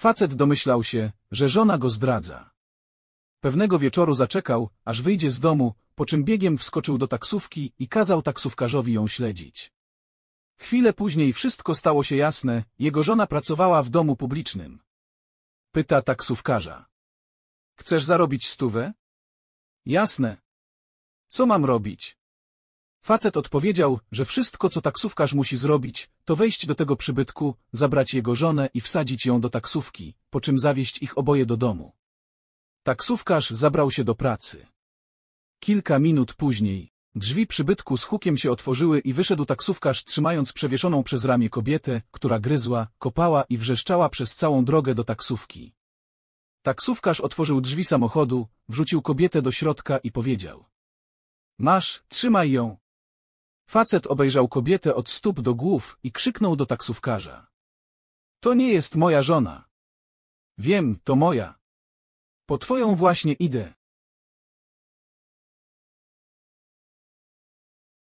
Facet domyślał się, że żona go zdradza. Pewnego wieczoru zaczekał, aż wyjdzie z domu, po czym biegiem wskoczył do taksówki i kazał taksówkarzowi ją śledzić. Chwilę później wszystko stało się jasne, jego żona pracowała w domu publicznym. Pyta taksówkarza. Chcesz zarobić stówę? Jasne. Co mam robić? Facet odpowiedział, że wszystko co taksówkarz musi zrobić, to wejść do tego przybytku, zabrać jego żonę i wsadzić ją do taksówki, po czym zawieźć ich oboje do domu. Taksówkarz zabrał się do pracy. Kilka minut później, drzwi przybytku z hukiem się otworzyły i wyszedł taksówkarz trzymając przewieszoną przez ramię kobietę, która gryzła, kopała i wrzeszczała przez całą drogę do taksówki. Taksówkarz otworzył drzwi samochodu, wrzucił kobietę do środka i powiedział. Masz, trzymaj ją, Facet obejrzał kobietę od stóp do głów i krzyknął do taksówkarza. To nie jest moja żona. Wiem, to moja. Po twoją właśnie idę.